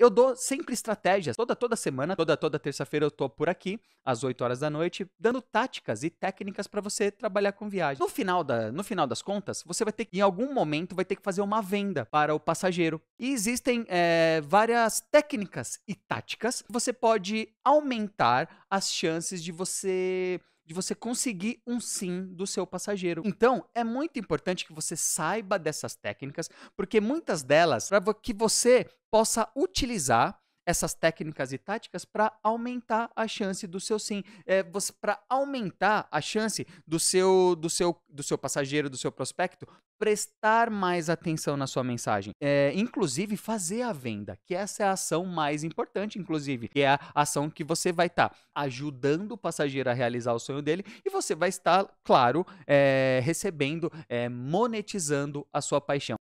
Eu dou sempre estratégias. Toda toda semana, toda toda terça-feira eu tô por aqui às 8 horas da noite dando táticas e técnicas para você trabalhar com viagem. No final da no final das contas, você vai ter que em algum momento vai ter que fazer uma venda para o passageiro. E existem é, várias técnicas e táticas que você pode aumentar as chances de você de você conseguir um sim do seu passageiro. Então, é muito importante que você saiba dessas técnicas, porque muitas delas, para que você possa utilizar essas técnicas e táticas para aumentar a chance do seu sim, é, eh, para aumentar a chance do seu, do seu, do seu passageiro, do seu prospecto prestar mais atenção na sua mensagem, é, inclusive fazer a venda, que essa é a ação mais importante, inclusive, que é a ação que você vai estar tá ajudando o passageiro a realizar o sonho dele e você vai estar, claro, é, recebendo, eh, monetizando a sua paixão.